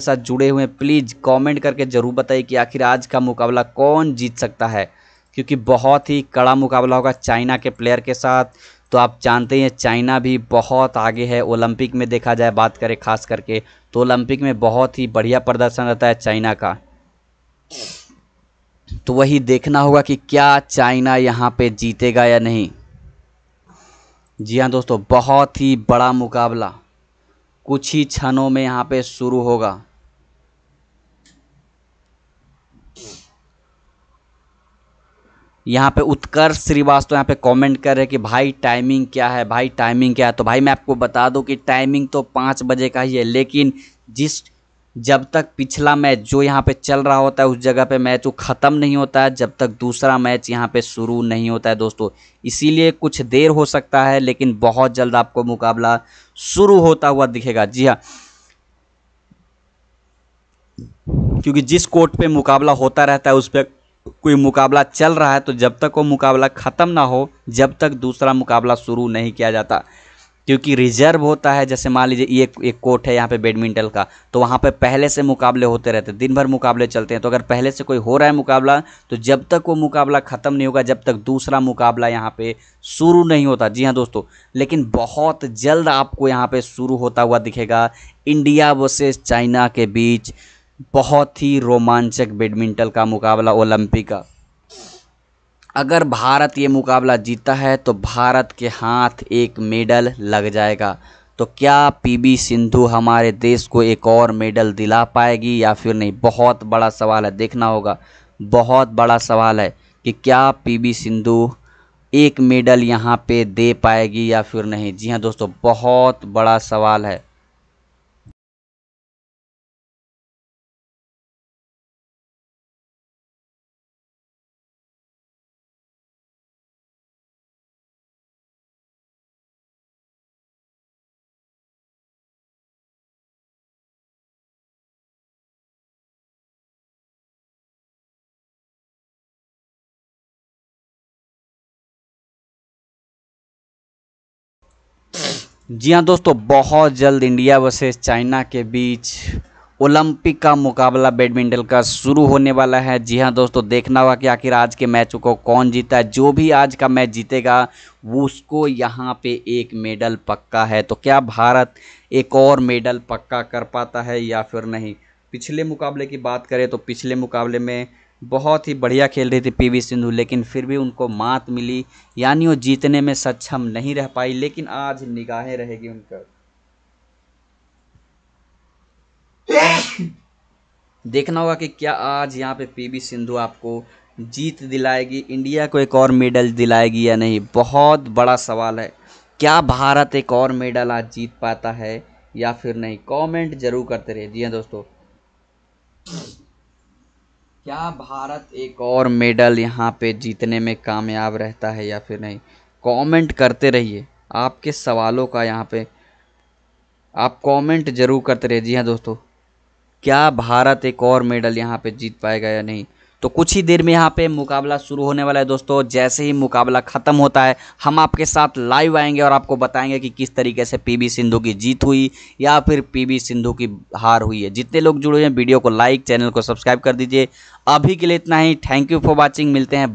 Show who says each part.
Speaker 1: साथ जुड़े हुए हैं प्लीज़ कमेंट करके ज़रूर बताइए कि आखिर आज का मुकाबला कौन जीत सकता है क्योंकि बहुत ही कड़ा मुकाबला होगा चाइना के प्लेयर के साथ तो आप जानते हैं चाइना भी बहुत आगे है ओलंपिक में देखा जाए बात करें खास करके तो ओलंपिक में बहुत ही बढ़िया प्रदर्शन रहता है चाइना का तो वही देखना होगा कि क्या चाइना यहाँ पे जीतेगा या नहीं जी हाँ दोस्तों बहुत ही बड़ा मुकाबला कुछ ही क्षणों में यहाँ पे शुरू होगा यहाँ पे उत्कर्ष श्रीवास्तव यहाँ पे कमेंट कर रहे कि भाई टाइमिंग क्या है भाई टाइमिंग क्या है तो भाई मैं आपको बता दूं कि टाइमिंग तो पाँच बजे का ही है लेकिन जिस जब तक पिछला मैच जो यहाँ पे चल रहा होता है उस जगह पे मैच वो ख़त्म नहीं होता है जब तक दूसरा मैच यहाँ पे शुरू नहीं होता है दोस्तों इसीलिए कुछ देर हो सकता है लेकिन बहुत जल्द आपको मुकाबला शुरू होता हुआ दिखेगा जी हाँ क्योंकि जिस कोर्ट पे मुकाबला होता रहता है उस पर कोई मुकाबला चल रहा है तो जब तक वो मुकाबला ख़त्म ना हो जब तक दूसरा मुकाबला शुरू नहीं किया जाता क्योंकि रिजर्व होता है जैसे मान लीजिए ये एक कोर्ट है यहाँ पे बैडमिंटन का तो वहाँ पे पहले से मुकाबले होते रहते हैं दिन भर मुकाबले चलते हैं तो अगर पहले से कोई हो रहा है मुकाबला तो जब तक वो मुकाबला ख़त्म नहीं होगा जब तक दूसरा मुकाबला यहाँ पे शुरू नहीं होता जी हाँ दोस्तों लेकिन बहुत जल्द आपको यहाँ पर शुरू होता हुआ दिखेगा इंडिया वर्सेज चाइना के बीच बहुत ही रोमांचक बैडमिंटन का मुकाबला ओलंपिक का अगर भारत ये मुकाबला जीता है तो भारत के हाथ एक मेडल लग जाएगा तो क्या पीबी सिंधु हमारे देश को एक और मेडल दिला पाएगी या फिर नहीं बहुत बड़ा सवाल है देखना होगा बहुत बड़ा सवाल है कि क्या पीबी सिंधु एक मेडल यहाँ पे दे पाएगी या फिर नहीं जी हाँ दोस्तों बहुत बड़ा सवाल है जी हाँ दोस्तों बहुत जल्द इंडिया वर्सेस चाइना के बीच ओलंपिक का मुकाबला बैडमिंटन का शुरू होने वाला है जी हाँ दोस्तों देखना होगा कि आखिर आज के मैचों को कौन जीता है जो भी आज का मैच जीतेगा वो उसको यहाँ पे एक मेडल पक्का है तो क्या भारत एक और मेडल पक्का कर पाता है या फिर नहीं पिछले मुकाबले की बात करें तो पिछले मुकाबले में बहुत ही बढ़िया खेल रही थी पीवी सिंधु लेकिन फिर भी उनको मात मिली यानी वो जीतने में सक्षम नहीं रह पाई लेकिन आज निगाहें रहेगी उनका देखना होगा कि क्या आज यहाँ पे पीवी सिंधु आपको जीत दिलाएगी इंडिया को एक और मेडल दिलाएगी या नहीं बहुत बड़ा सवाल है क्या भारत एक और मेडल आज जीत पाता है या फिर नहीं कमेंट जरूर करते रहिए जी हाँ दोस्तों क्या भारत एक और मेडल यहाँ पे जीतने में कामयाब रहता है या फिर नहीं कमेंट करते रहिए आपके सवालों का यहाँ पे आप कमेंट जरूर करते रहिए जी हाँ दोस्तों क्या भारत एक और मेडल यहाँ पे जीत पाएगा या नहीं तो कुछ ही देर में यहाँ पे मुकाबला शुरू होने वाला है दोस्तों जैसे ही मुकाबला ख़त्म होता है हम आपके साथ लाइव आएंगे और आपको बताएंगे कि किस तरीके से पीबी सिंधु की जीत हुई या फिर पीबी सिंधु की हार हुई है जितने लोग जुड़े हैं वीडियो को लाइक चैनल को सब्सक्राइब कर दीजिए अभी के लिए इतना ही थैंक यू फॉर वॉचिंग मिलते हैं